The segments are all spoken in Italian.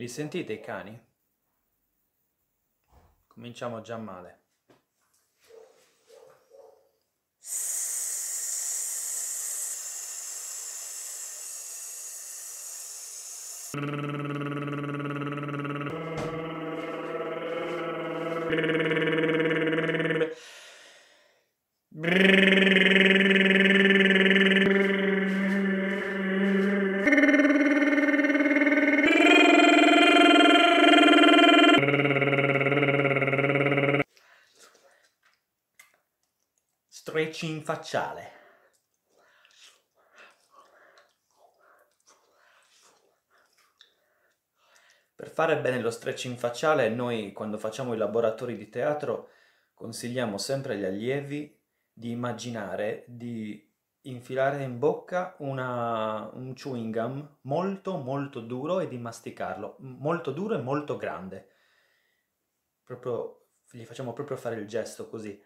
Li sentite i cani? Cominciamo già male. facciale. Per fare bene lo stretching facciale, noi quando facciamo i laboratori di teatro consigliamo sempre agli allievi di immaginare di infilare in bocca una, un chewing gum molto molto duro e di masticarlo, molto duro e molto grande. Proprio, gli facciamo proprio fare il gesto così.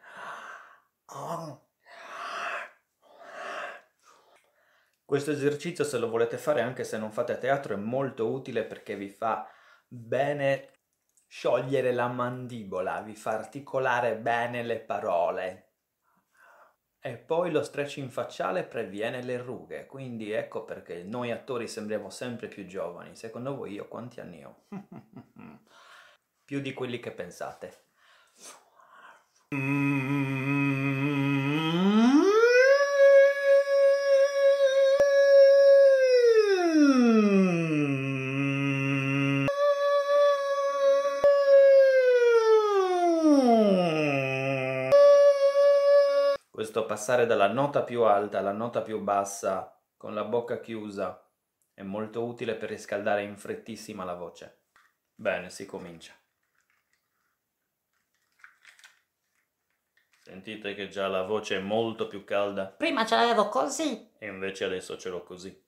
Oh. Questo esercizio se lo volete fare anche se non fate teatro è molto utile perché vi fa bene sciogliere la mandibola, vi fa articolare bene le parole. E poi lo stretching facciale previene le rughe, quindi ecco perché noi attori sembriamo sempre più giovani. Secondo voi io quanti anni ho? più di quelli che pensate. passare dalla nota più alta alla nota più bassa con la bocca chiusa è molto utile per riscaldare in frettissima la voce. Bene, si comincia. Sentite che già la voce è molto più calda. Prima ce l'avevo così. E invece adesso ce l'ho così.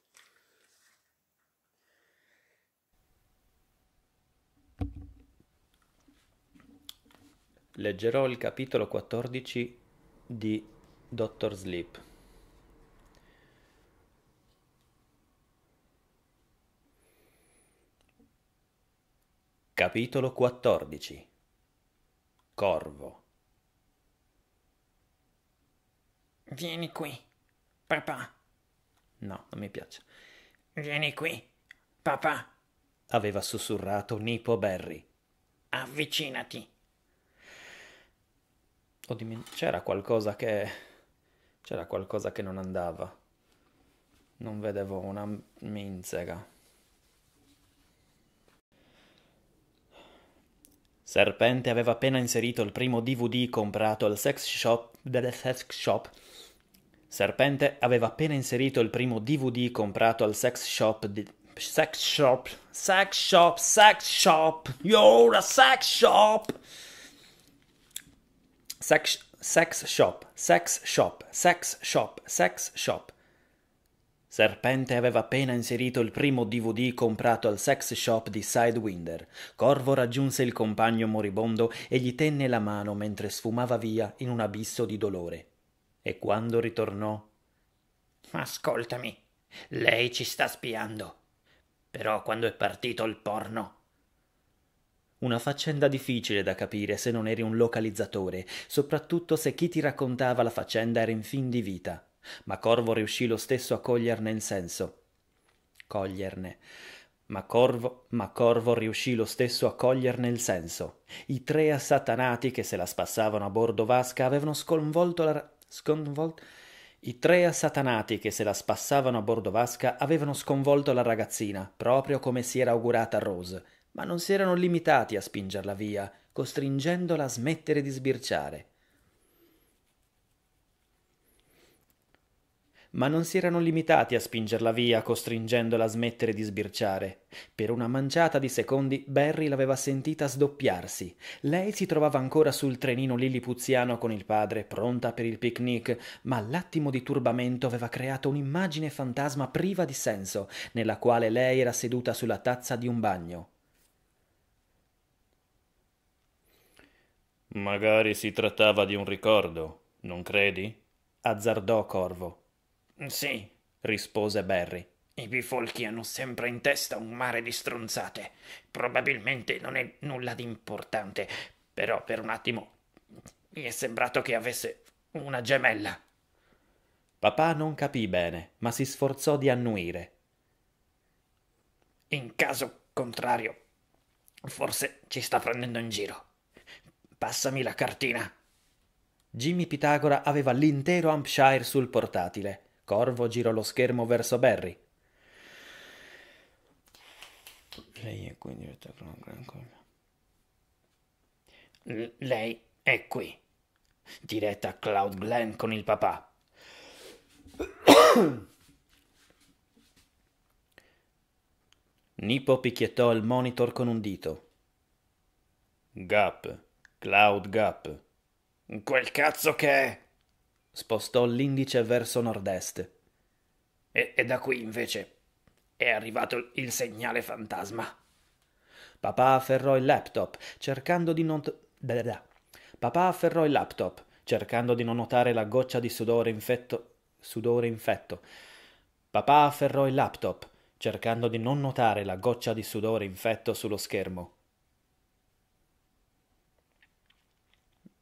Leggerò il capitolo 14 di Dr. Sleep. Capitolo 14 Corvo Vieni qui, papà. No, non mi piace. Vieni qui, papà. Aveva sussurrato Nipo Berry. Avvicinati. Ho dimenticato. C'era qualcosa che c'era qualcosa che non andava. Non vedevo una minzega. Serpente aveva appena inserito il primo DVD comprato al sex shop del sex shop. Serpente aveva appena inserito il primo DVD comprato al sex shop di sex shop sex shop sex shop you're a sex shop sex sex shop, sex shop, sex shop, sex shop. Serpente aveva appena inserito il primo DVD comprato al sex shop di Sidewinder. Corvo raggiunse il compagno moribondo e gli tenne la mano mentre sfumava via in un abisso di dolore. E quando ritornò. Ascoltami, lei ci sta spiando. Però quando è partito il porno, una faccenda difficile da capire se non eri un localizzatore, soprattutto se chi ti raccontava la faccenda era in fin di vita. Ma Corvo riuscì lo stesso a coglierne il senso. Coglierne. Ma Corvo, ma Corvo riuscì lo stesso a coglierne il senso. I tre assatanati che se la spassavano a bordo vasca avevano sconvolto la... sconvolto... I tre assatanati che se la spassavano a bordo vasca avevano sconvolto la ragazzina, proprio come si era augurata Rose ma non si erano limitati a spingerla via, costringendola a smettere di sbirciare. ma non si erano limitati a spingerla via, costringendola a smettere di sbirciare. Per una manciata di secondi Barry l'aveva sentita sdoppiarsi. Lei si trovava ancora sul trenino lillipuziano con il padre, pronta per il picnic, ma l'attimo di turbamento aveva creato un'immagine fantasma priva di senso, nella quale lei era seduta sulla tazza di un bagno. Magari si trattava di un ricordo, non credi? azzardò Corvo. Sì, rispose Barry. I bifolchi hanno sempre in testa un mare di stronzate. Probabilmente non è nulla di importante, però per un attimo mi è sembrato che avesse una gemella. Papà non capì bene, ma si sforzò di annuire. In caso contrario, forse ci sta prendendo in giro. Passami la cartina. Jimmy Pitagora aveva l'intero Hampshire sul portatile. Corvo girò lo schermo verso Barry. Lei è qui in diretta con un gran colpo. lei è qui. Diretta a Cloud Glen con il papà. Nipo picchiettò il monitor con un dito. Gap. Cloud Gap. Quel cazzo che è? Spostò l'indice verso nord-est. E, e da qui invece è arrivato il segnale fantasma. Papà afferrò il laptop, cercando di non. Da da. Papà afferrò il laptop, cercando di non notare la goccia di sudore infetto. Sudore infetto. Papà afferrò il laptop, cercando di non notare la goccia di sudore infetto sullo schermo.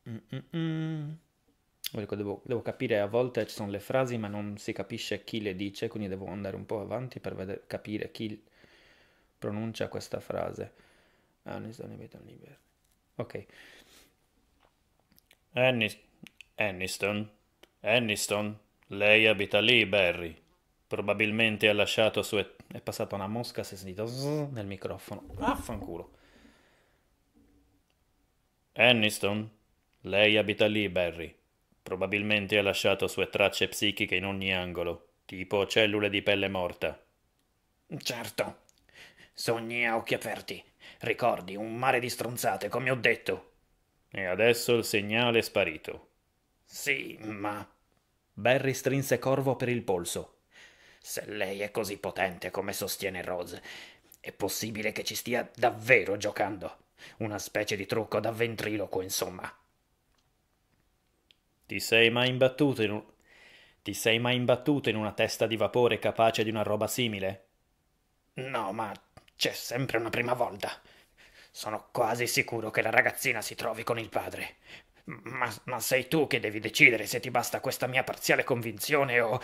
mm, mm, mm. Ecco, Devo, devo, capire, a volte ci sono le frasi ma non si capisce chi le dice, quindi devo andare un po' avanti per vedere, capire chi pronuncia questa frase. Anis Aniston Liber. Ok. Anis- Aniston. Aniston. Lei abita lì, Barry. Probabilmente ha lasciato su... Et- è passata una mosca, si è sentito zzz, nel microfono. Vaffanculo. Aniston. Lei abita lì, Barry. Probabilmente ha lasciato sue tracce psichiche in ogni angolo, tipo cellule di pelle morta. Certo. Sogni a occhi aperti. Ricordi, un mare di stronzate, come ho detto. E adesso il segnale è sparito. Sì, ma... Barry strinse Corvo per il polso. Se lei è così potente come sostiene Rose, è possibile che ci stia davvero giocando. Una specie di trucco da ventriloquo, insomma. Ti sei mai imbattuto in un... Ti sei mai imbattuto in una testa di vapore capace di una roba simile? No, ma c'è sempre una prima volta. Sono quasi sicuro che la ragazzina si trovi con il padre. Ma, ma, sei tu che devi decidere se ti basta questa mia parziale convinzione o.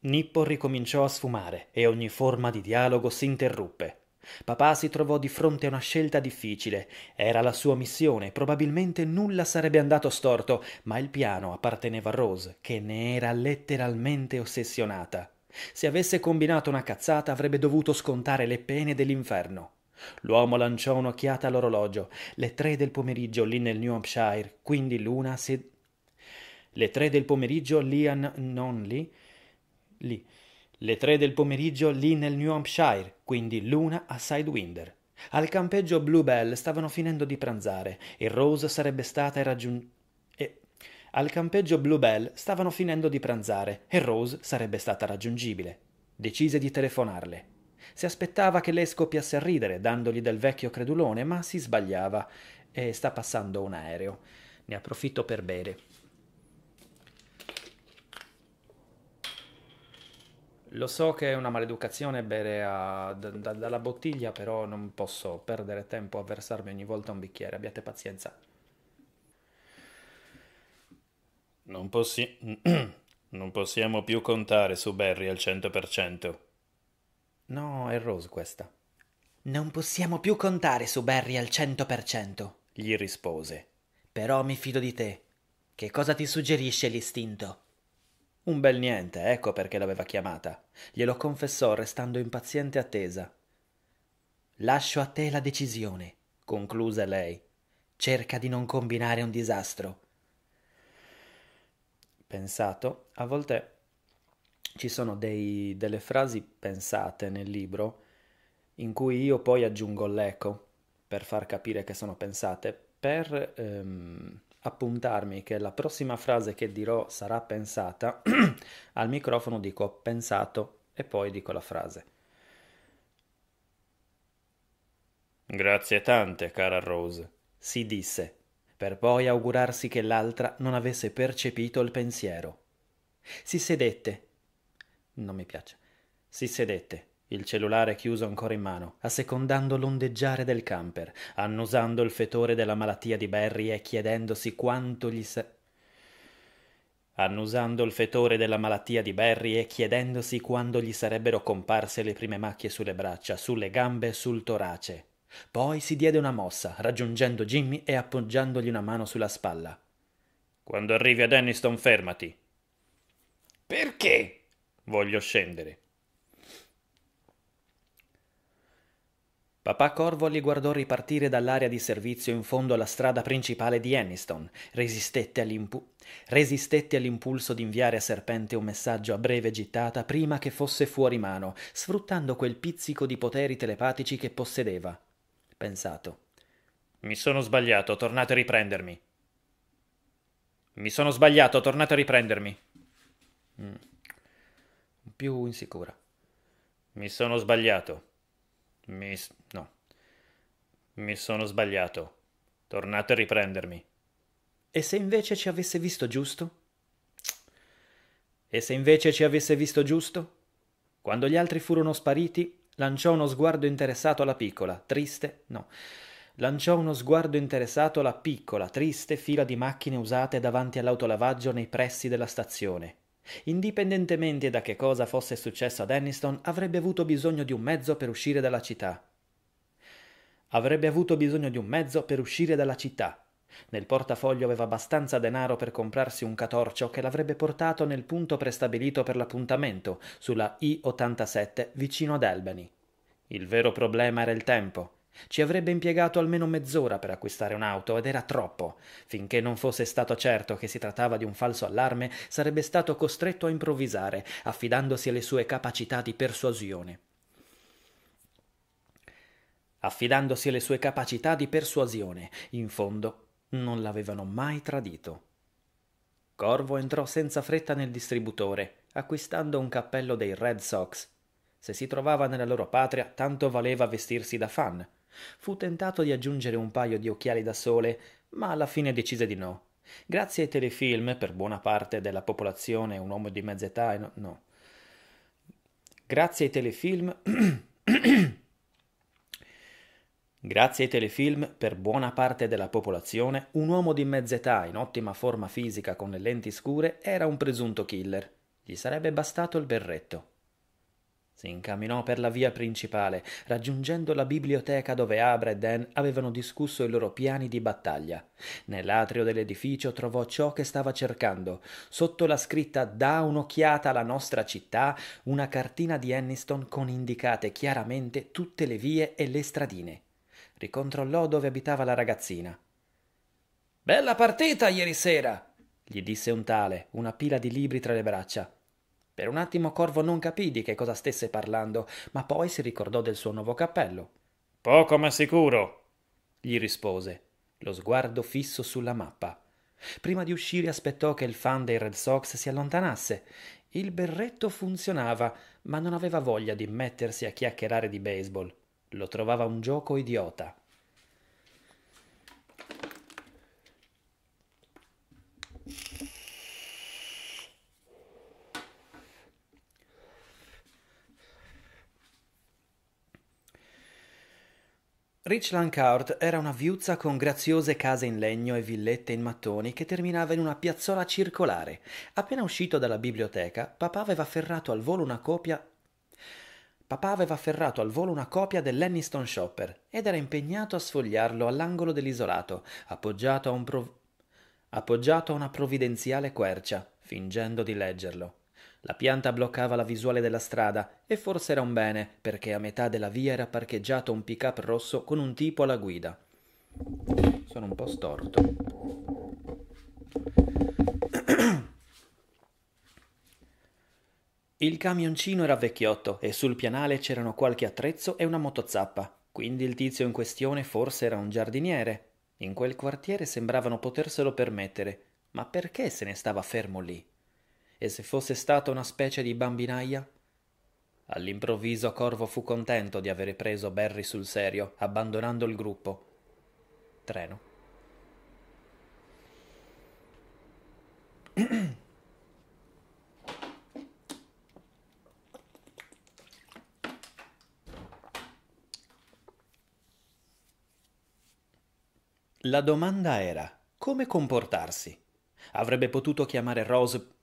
Nippo ricominciò a sfumare e ogni forma di dialogo si interruppe. Papà si trovò di fronte a una scelta difficile. Era la sua missione, probabilmente nulla sarebbe andato storto, ma il piano apparteneva a Rose, che ne era letteralmente ossessionata. Se avesse combinato una cazzata avrebbe dovuto scontare le pene dell'inferno. L'uomo lanciò un'occhiata all'orologio. Le tre del pomeriggio lì nel New Hampshire, quindi l'una si... Le tre del pomeriggio Lian non lì... lì le tre del pomeriggio lì nel New Hampshire, quindi l'una a Sidewinder. Al campeggio Bluebell stavano finendo di pranzare e Rose sarebbe stata raggiunta. Al campeggio Bluebell stavano finendo di pranzare e Rose sarebbe stata raggiungibile. Decise di telefonarle. Si aspettava che lei scoppiasse a ridere, dandogli del vecchio credulone, ma si sbagliava. E sta passando un aereo. Ne approfitto per bere. Lo so che è una maleducazione bere a, da, da, dalla bottiglia, però non posso perdere tempo a versarmi ogni volta un bicchiere, abbiate pazienza. Non, possi- non possiamo più contare su Barry al 100%. No, è Rose questa. Non possiamo più contare su Barry al 100%, gli rispose. Però mi fido di te. Che cosa ti suggerisce l'istinto? Un bel niente, ecco perché l'aveva chiamata. Glielo confessò restando in paziente attesa. Lascio a te la decisione, concluse lei. Cerca di non combinare un disastro. Pensato, a volte ci sono dei, delle frasi pensate nel libro in cui io poi aggiungo l'eco per far capire che sono pensate, per ehm, appuntarmi che la prossima frase che dirò sarà pensata, al microfono dico pensato e poi dico la frase. Grazie tante, cara Rose, si disse, per poi augurarsi che l'altra non avesse percepito il pensiero. Si sedette. Non mi piace. Si sedette il cellulare chiuso ancora in mano, assecondando l'ondeggiare del camper, annusando il fetore della malattia di Barry e chiedendosi quanto gli sa... Annusando il fetore della malattia di Barry e chiedendosi quando gli sarebbero comparse le prime macchie sulle braccia, sulle gambe e sul torace. Poi si diede una mossa, raggiungendo Jimmy e appoggiandogli una mano sulla spalla. Quando arrivi a Anniston, fermati. Perché? Voglio scendere. Papà Corvo li guardò ripartire dall'area di servizio in fondo alla strada principale di Anniston, resistette, all'impu- resistette all'impulso di inviare a Serpente un messaggio a breve gittata prima che fosse fuori mano, sfruttando quel pizzico di poteri telepatici che possedeva. Pensato. Mi sono sbagliato, tornate a riprendermi. Mi sono sbagliato, tornate a riprendermi. Mm. Più insicura. Mi sono sbagliato. Mi... no. Mi sono sbagliato. Tornate a riprendermi. E se invece ci avesse visto giusto? E se invece ci avesse visto giusto? Quando gli altri furono spariti, lanciò uno sguardo interessato alla piccola, triste, no. Lanciò uno sguardo interessato alla piccola, triste fila di macchine usate davanti all'autolavaggio nei pressi della stazione. Indipendentemente da che cosa fosse successo ad Aniston, avrebbe avuto bisogno di un mezzo per uscire dalla città. Avrebbe avuto bisogno di un mezzo per uscire dalla città. Nel portafoglio aveva abbastanza denaro per comprarsi un catorcio che l'avrebbe portato nel punto prestabilito per l'appuntamento, sulla I-87 vicino ad Albany. Il vero problema era il tempo. Ci avrebbe impiegato almeno mezz'ora per acquistare un'auto ed era troppo. Finché non fosse stato certo che si trattava di un falso allarme, sarebbe stato costretto a improvvisare, affidandosi alle sue capacità di persuasione. Affidandosi alle sue capacità di persuasione, in fondo non l'avevano mai tradito. Corvo entrò senza fretta nel distributore, acquistando un cappello dei Red Sox. Se si trovava nella loro patria, tanto valeva vestirsi da fan. Fu tentato di aggiungere un paio di occhiali da sole, ma alla fine decise di no. Grazie ai telefilm, per buona parte della popolazione un uomo di mezza età e no, no. Grazie ai telefilm Grazie ai telefilm, per buona parte della popolazione, un uomo di mezz'età in ottima forma fisica con le lenti scure era un presunto killer. Gli sarebbe bastato il berretto. Si incamminò per la via principale, raggiungendo la biblioteca dove Abra e Dan avevano discusso i loro piani di battaglia. Nell'atrio dell'edificio trovò ciò che stava cercando. Sotto la scritta Da un'occhiata alla nostra città, una cartina di Anniston con indicate chiaramente tutte le vie e le stradine. Ricontrollò dove abitava la ragazzina. Bella partita ieri sera! gli disse un tale, una pila di libri tra le braccia. Per un attimo Corvo non capì di che cosa stesse parlando, ma poi si ricordò del suo nuovo cappello. Poco ma sicuro, gli rispose, lo sguardo fisso sulla mappa. Prima di uscire aspettò che il fan dei Red Sox si allontanasse. Il berretto funzionava, ma non aveva voglia di mettersi a chiacchierare di baseball. Lo trovava un gioco idiota. Rich Lancourt era una viuzza con graziose case in legno e villette in mattoni che terminava in una piazzola circolare. Appena uscito dalla biblioteca, papà aveva afferrato al volo una copia Papà aveva afferrato al volo una copia dell'Enniston Shopper ed era impegnato a sfogliarlo all'angolo dell'isolato, appoggiato a, un prov... appoggiato a una provvidenziale quercia, fingendo di leggerlo. La pianta bloccava la visuale della strada e forse era un bene, perché a metà della via era parcheggiato un pick-up rosso con un tipo alla guida. Sono un po' storto. Il camioncino era vecchiotto e sul pianale c'erano qualche attrezzo e una motozappa, quindi il tizio in questione forse era un giardiniere. In quel quartiere sembravano poterselo permettere, ma perché se ne stava fermo lì? e se fosse stata una specie di bambinaia? All'improvviso Corvo fu contento di avere preso Barry sul serio, abbandonando il gruppo. Treno. La domanda era come comportarsi. Avrebbe potuto chiamare Rose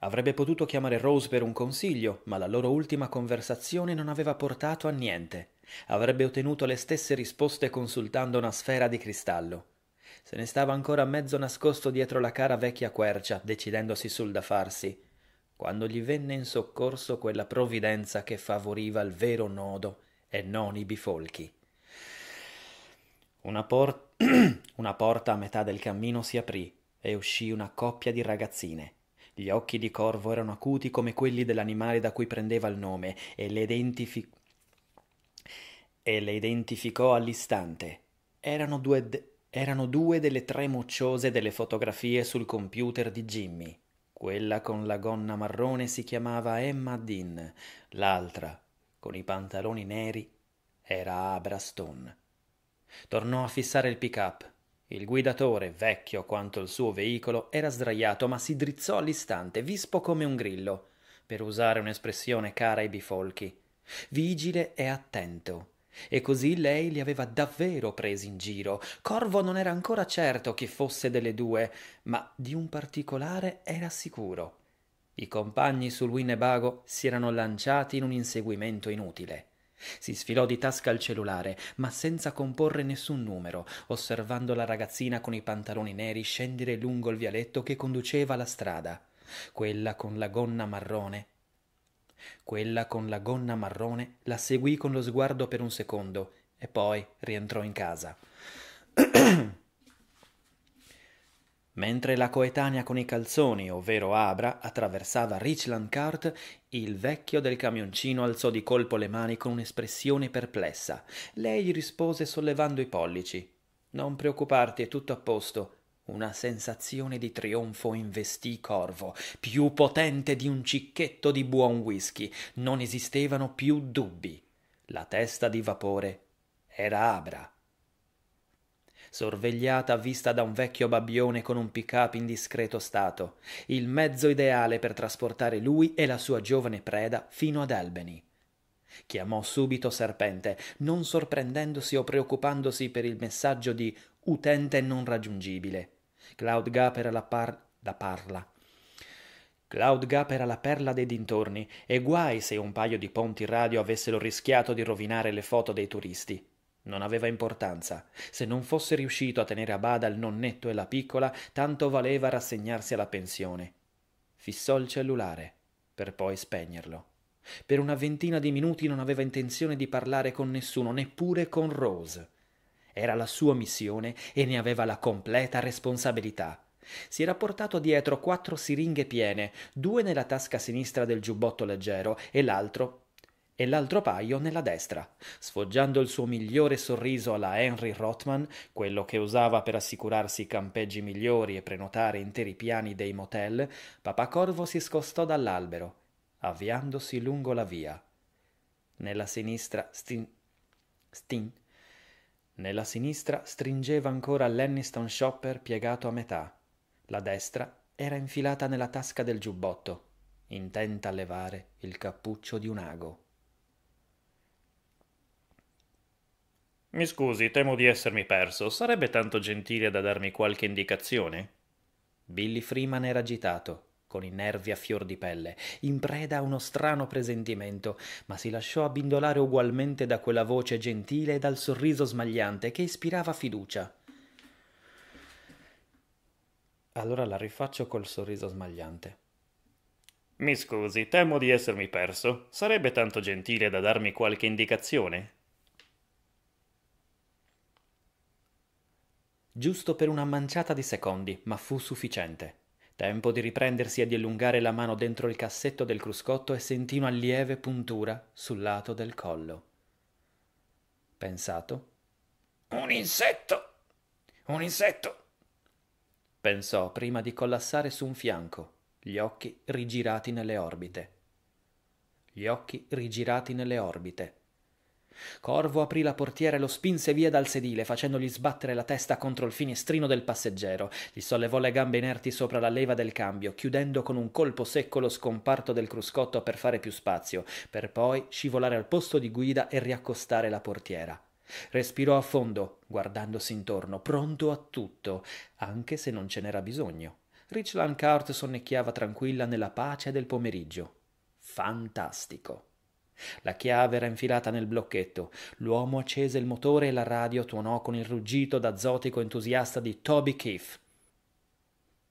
Avrebbe potuto chiamare Rose per un consiglio, ma la loro ultima conversazione non aveva portato a niente. Avrebbe ottenuto le stesse risposte consultando una sfera di cristallo. Se ne stava ancora mezzo nascosto dietro la cara vecchia quercia, decidendosi sul da farsi, quando gli venne in soccorso quella provvidenza che favoriva il vero nodo e non i bifolchi. Una, por- una porta a metà del cammino si aprì e uscì una coppia di ragazzine. Gli occhi di Corvo erano acuti come quelli dell'animale da cui prendeva il nome e le, identifi... e le identificò all'istante. Erano due, de... erano due delle tre mucciose delle fotografie sul computer di Jimmy. Quella con la gonna marrone si chiamava Emma Dean, l'altra, con i pantaloni neri, era Abra Tornò a fissare il pick-up. Il guidatore, vecchio quanto il suo veicolo, era sdraiato ma si drizzò all'istante, vispo come un grillo, per usare un'espressione cara ai bifolchi. Vigile e attento. E così lei li aveva davvero presi in giro. Corvo non era ancora certo chi fosse delle due, ma di un particolare era sicuro. I compagni sul Winnebago si erano lanciati in un inseguimento inutile. Si sfilò di tasca il cellulare, ma senza comporre nessun numero, osservando la ragazzina con i pantaloni neri scendere lungo il vialetto che conduceva alla strada. Quella con la gonna marrone. Quella con la gonna marrone la seguì con lo sguardo per un secondo e poi rientrò in casa. Mentre la coetanea con i calzoni, ovvero Abra, attraversava Richland Cart, il vecchio del camioncino alzò di colpo le mani con un'espressione perplessa. Lei gli rispose sollevando i pollici. Non preoccuparti, è tutto a posto. Una sensazione di trionfo investì Corvo, più potente di un cicchetto di buon whisky. Non esistevano più dubbi. La testa di vapore era Abra sorvegliata a vista da un vecchio babbione con un pick-up in discreto stato, il mezzo ideale per trasportare lui e la sua giovane preda fino ad Albany. Chiamò subito Serpente, non sorprendendosi o preoccupandosi per il messaggio di utente non raggiungibile. Cloud Gap la, par- la parla. Cloud Gap era la perla dei dintorni e guai se un paio di ponti radio avessero rischiato di rovinare le foto dei turisti. Non aveva importanza. Se non fosse riuscito a tenere a bada il nonnetto e la piccola, tanto valeva rassegnarsi alla pensione. Fissò il cellulare, per poi spegnerlo. Per una ventina di minuti non aveva intenzione di parlare con nessuno, neppure con Rose. Era la sua missione e ne aveva la completa responsabilità. Si era portato dietro quattro siringhe piene, due nella tasca sinistra del giubbotto leggero e l'altro e l'altro paio nella destra, sfoggiando il suo migliore sorriso alla Henry Rothman, quello che usava per assicurarsi campeggi migliori e prenotare interi piani dei motel, Papà Corvo si scostò dall'albero, avviandosi lungo la via. Nella sinistra stin... stin... Nella sinistra stringeva ancora l'Enniston Shopper piegato a metà. La destra era infilata nella tasca del giubbotto, intenta a levare il cappuccio di un ago. Mi scusi, temo di essermi perso. Sarebbe tanto gentile da darmi qualche indicazione? Billy Freeman era agitato, con i nervi a fior di pelle, in preda a uno strano presentimento, ma si lasciò abbindolare ugualmente da quella voce gentile e dal sorriso smagliante che ispirava fiducia. Allora la rifaccio col sorriso smagliante. Mi scusi, temo di essermi perso. Sarebbe tanto gentile da darmi qualche indicazione? giusto per una manciata di secondi, ma fu sufficiente. Tempo di riprendersi e di allungare la mano dentro il cassetto del cruscotto e sentì una lieve puntura sul lato del collo. Pensato. Un insetto! Un insetto! pensò prima di collassare su un fianco, gli occhi rigirati nelle orbite. Gli occhi rigirati nelle orbite. Corvo aprì la portiera e lo spinse via dal sedile, facendogli sbattere la testa contro il finestrino del passeggero. Gli sollevò le gambe inerti sopra la leva del cambio, chiudendo con un colpo secco lo scomparto del cruscotto per fare più spazio, per poi scivolare al posto di guida e riaccostare la portiera. Respirò a fondo, guardandosi intorno, pronto a tutto, anche se non ce n'era bisogno. Richland Cart sonnecchiava tranquilla nella pace del pomeriggio. Fantastico. La chiave era infilata nel blocchetto. L'uomo accese il motore e la radio tuonò con il ruggito d'azotico entusiasta di Toby Keefe.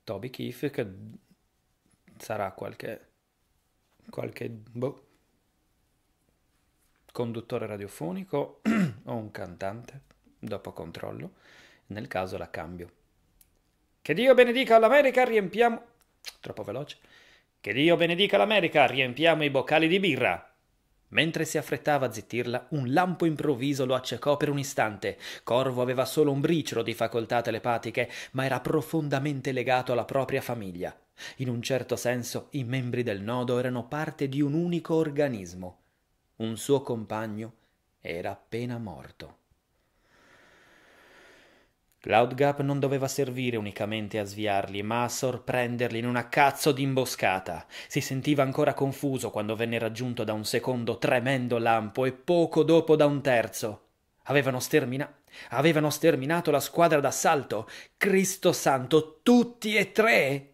Toby Keefe che sarà qualche qualche boh, conduttore radiofonico o un cantante, dopo controllo, nel caso la cambio. Che Dio benedica l'America, riempiamo troppo veloce. Che Dio benedica l'America, riempiamo i boccali di birra. Mentre si affrettava a zittirla, un lampo improvviso lo accecò per un istante. Corvo aveva solo un briciolo di facoltà telepatiche, ma era profondamente legato alla propria famiglia. In un certo senso, i membri del nodo erano parte di un unico organismo. Un suo compagno era appena morto. Cloudgap non doveva servire unicamente a sviarli, ma a sorprenderli in una cazzo di imboscata. Si sentiva ancora confuso quando venne raggiunto da un secondo tremendo lampo e poco dopo da un terzo. Avevano, stermina- avevano sterminato la squadra d'assalto. Cristo santo, tutti e tre?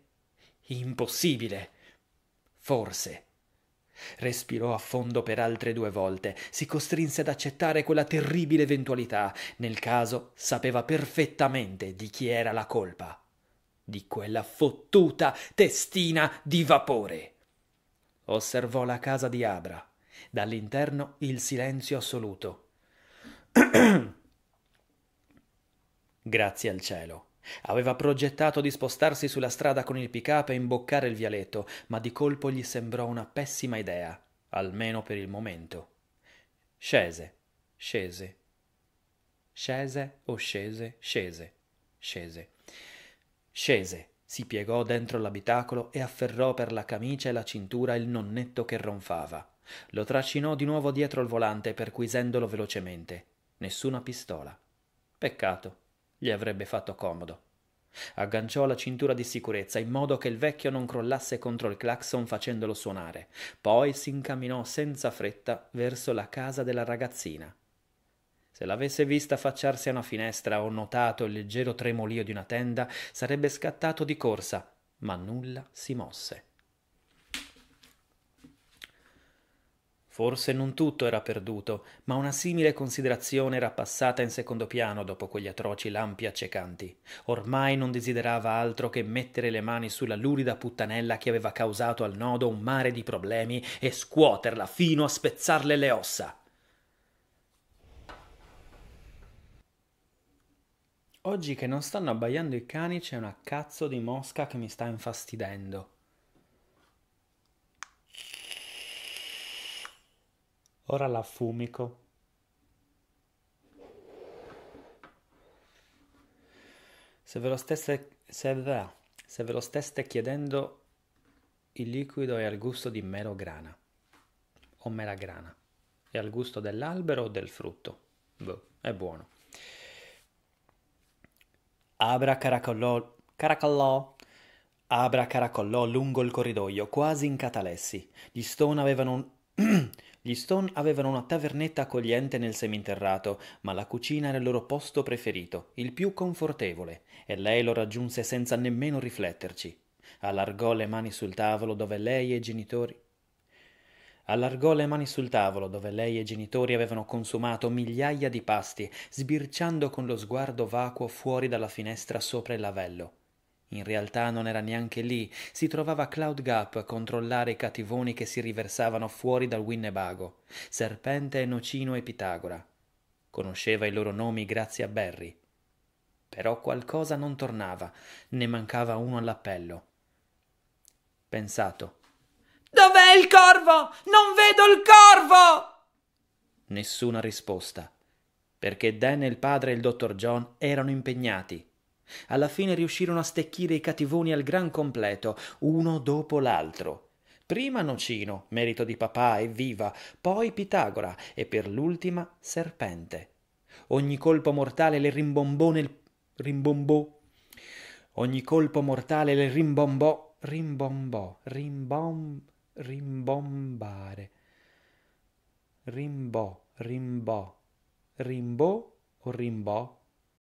Impossibile. Forse Respirò a fondo per altre due volte, si costrinse ad accettare quella terribile eventualità. Nel caso sapeva perfettamente di chi era la colpa. Di quella fottuta testina di vapore. Osservò la casa di Abra. Dall'interno il silenzio assoluto. Grazie al cielo. Aveva progettato di spostarsi sulla strada con il pick-up e imboccare il vialetto, ma di colpo gli sembrò una pessima idea, almeno per il momento. Scese, scese, scese o scese, scese, scese. Scese, si piegò dentro l'abitacolo e afferrò per la camicia e la cintura il nonnetto che ronfava. Lo trascinò di nuovo dietro il volante, perquisendolo velocemente. Nessuna pistola. Peccato. Gli avrebbe fatto comodo. Agganciò la cintura di sicurezza in modo che il vecchio non crollasse contro il clacson facendolo suonare, poi si incamminò senza fretta verso la casa della ragazzina. Se l'avesse vista affacciarsi a una finestra o notato il leggero tremolio di una tenda, sarebbe scattato di corsa, ma nulla si mosse. Forse non tutto era perduto, ma una simile considerazione era passata in secondo piano dopo quegli atroci lampi accecanti. Ormai non desiderava altro che mettere le mani sulla lurida puttanella che aveva causato al nodo un mare di problemi e scuoterla fino a spezzarle le ossa. Oggi che non stanno abbaiando i cani c'è una cazzo di mosca che mi sta infastidendo. Ora la fumico. Se ve lo stesse, se, se ve lo steste chiedendo, il liquido è al gusto di mero grana o mera grana. È al gusto dell'albero o del frutto. Boh, è buono. Abra caracollò, caracollò, abra caracollò lungo il corridoio, quasi in catalessi. Gli stone avevano un... Gli Stone avevano una tavernetta accogliente nel seminterrato, ma la cucina era il loro posto preferito, il più confortevole, e lei lo raggiunse senza nemmeno rifletterci. Allargò le mani sul tavolo dove lei e i genitori allargò le mani sul tavolo dove lei e i genitori avevano consumato migliaia di pasti, sbirciando con lo sguardo vacuo fuori dalla finestra sopra il lavello. In realtà non era neanche lì, si trovava Cloud Gap a controllare i cattivoni che si riversavano fuori dal Winnebago, Serpente, Nocino e Pitagora. Conosceva i loro nomi grazie a Barry. Però qualcosa non tornava, ne mancava uno all'appello. Pensato. Dov'è il corvo? Non vedo il corvo! Nessuna risposta, perché Dan e il padre e il dottor John erano impegnati alla fine riuscirono a stecchire i cattivoni al gran completo, uno dopo l'altro. Prima Nocino, merito di papà evviva, poi Pitagora e per l'ultima Serpente. Ogni colpo mortale le rimbombò nel rimbombò. Ogni colpo mortale le rimbombò, rimbombò, rimbom rimbombare. Rimbò, rimbò, rimbò o rimbò